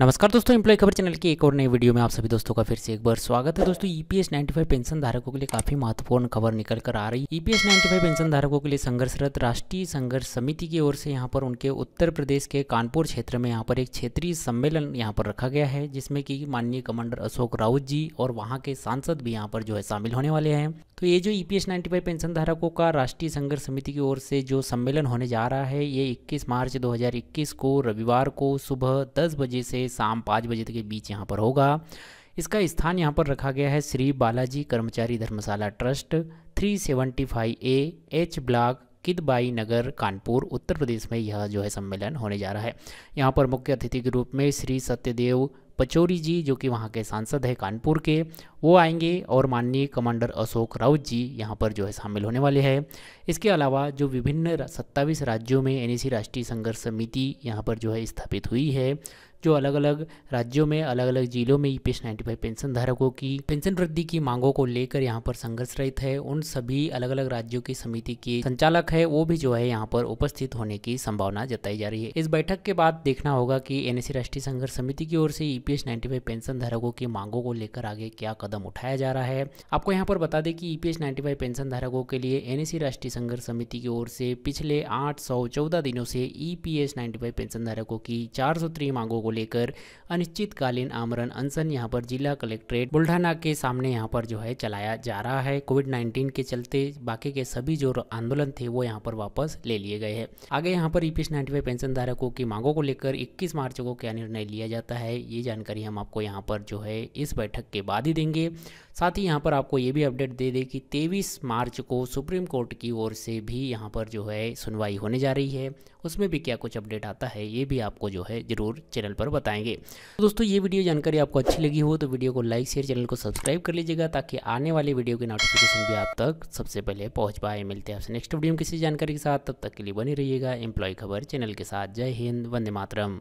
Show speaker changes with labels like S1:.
S1: नमस्कार दोस्तों इम्प्लॉय खबर चैनल की एक और नई वीडियो में आप सभी दोस्तों का फिर से एक बार स्वागत है दोस्तों ईपीएस e 95 पेंशन धारकों के लिए काफी महत्वपूर्ण खबर निकल कर आ रही ईपीएस 95 e पेंशन धारकों के लिए संघर्षरत राष्ट्रीय संघर्ष समिति की ओर से यहाँ पर उनके उत्तर प्रदेश के कानपुर क्षेत्र में यहाँ पर एक क्षेत्रीय सम्मेलन यहाँ पर रखा गया है जिसमें की माननीय कमांडर अशोक राउत जी और वहाँ के सांसद भी यहाँ पर जो है शामिल होने वाले हैं तो ये जो E P S ninety five pension धारकों का राष्ट्रीय संघर्ष समिति की ओर से जो सम्मेलन होने जा रहा है ये 21 मार्च 2021 को रविवार को सुबह 10 बजे से शाम 5 बजे तक के बीच यहाँ पर होगा इसका स्थान यहाँ पर रखा गया है श्री बालाजी कर्मचारी धर्मशाला trust 375 A H block Kidwai Nagar Kanpur Uttar Pradesh में यह जो है सम्मेलन होने जा रहा है यहाँ पर मुख्य अतिथि के रूप में श्री सत्यदेव पचौरी जी जो कि वहाँ के सांसद हैं कानपुर के वो आएंगे और माननीय कमांडर अशोक राउत जी यहाँ पर जो है शामिल होने वाले हैं इसके अलावा जो विभिन्न सत्ताईस राज्यों में एन राष्ट्रीय संघर्ष समिति यहाँ पर जो है स्थापित हुई है जो अलग अलग राज्यों में अलग अलग जिलों में ई 95 नाइन्टी फाइव पेंशन धारकों की पेंशन वृद्धि की मांगों को लेकर यहाँ पर रहित है उन सभी अलग अलग राज्यों की समिति के संचालक है वो भी जो है यहाँ पर उपस्थित होने की संभावना जताई जा रही है इस बैठक के बाद देखना होगा कि एनएससी राष्ट्रीय संघर्ष समिति की ओर से ई पी पेंशन धारकों की मांगों को लेकर आगे क्या कदम कदम उठाया जा रहा है आपको यहाँ पर बता दें कि ई e पी पेंशन धारकों के लिए एन राष्ट्रीय संघर्ष समिति की ओर से पिछले आठ सौ चौदह दिनों से ई e पी पेंशन धारकों की चार सौ मांगों को लेकर अनिश्चितकालीन आमरण अनशन यहाँ पर जिला कलेक्ट्रेट बुल्ढाना के सामने यहाँ पर जो है चलाया जा रहा है कोविड नाइन्टीन के चलते बाकी के सभी जो आंदोलन थे वो यहाँ पर वापस ले लिए गए हैं आगे यहाँ पर ईपीएस नाइन्टी फाइव पेंशन धारकों की मांगों को लेकर 21 मार्च को क्या निर्णय लिया जाता है ये जानकारी हम आपको यहाँ पर जो है इस बैठक के बाद ही देंगे चाहिए साथ ही यहाँ पर आपको ये भी अपडेट दे दें कि 23 मार्च को सुप्रीम कोर्ट की ओर से भी यहाँ पर जो है सुनवाई होने जा रही है उसमें भी क्या कुछ अपडेट आता है ये भी आपको जो है ज़रूर चैनल पर बताएंगे तो दोस्तों ये वीडियो जानकारी आपको अच्छी लगी हो तो वीडियो को लाइक शेयर चैनल को सब्सक्राइब कर लीजिएगा ताकि आने वाले वीडियो की नोटिफिकेशन भी आप तक सबसे पहले पहुँच पाए मिलते हैं आपसे नेक्स्ट वीडियो में किसी जानकारी के साथ तब तक के लिए बने रहिएगा एम्प्लॉय खबर चैनल के साथ जय हिंद वंदे मातरम